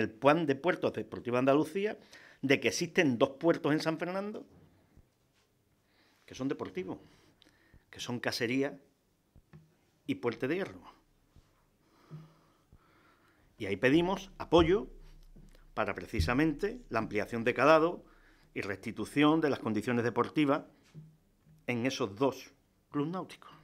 el plan de puertos de Andalucía de que existen dos puertos en San Fernando que son deportivos, que son casería y puente de hierro. Y ahí pedimos apoyo para precisamente la ampliación de cadado y restitución de las condiciones deportivas en esos dos clubes náuticos.